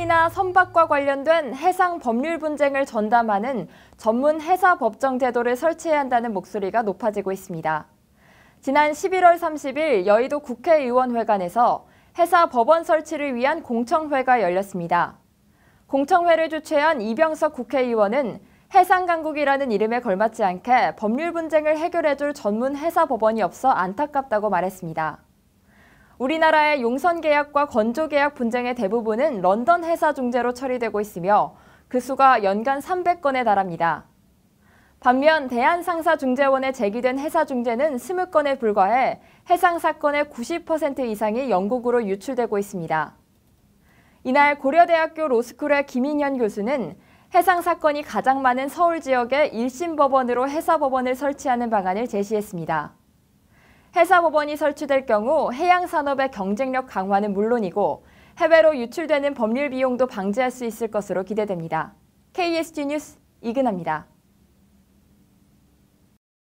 해상이나 선박과 관련된 해상 법률 분쟁을 전담하는 전문 해사 법정 제도를 설치해야 한다는 목소리가 높아지고 있습니다. 지난 11월 30일 여의도 국회의원회관에서 해사 법원 설치를 위한 공청회가 열렸습니다. 공청회를 주최한 이병석 국회의원은 해상강국이라는 이름에 걸맞지 않게 법률 분쟁을 해결해줄 전문 해사 법원이 없어 안타깝다고 말했습니다. 우리나라의 용선 계약과 건조 계약 분쟁의 대부분은 런던 회사 중재로 처리되고 있으며 그 수가 연간 300건에 달합니다. 반면 대한상사중재원에 제기된 해사 중재는 20건에 불과해 해상 사건의 90% 이상이 영국으로 유출되고 있습니다. 이날 고려대학교 로스쿨의 김인현 교수는 해상 사건이 가장 많은 서울 지역의 1심 법원으로 해사 법원을 설치하는 방안을 제시했습니다. 해사법원이 설치될 경우 해양산업의 경쟁력 강화는 물론이고 해외로 유출되는 법률 비용도 방지할 수 있을 것으로 기대됩니다. KSG 뉴스 이근아입니다.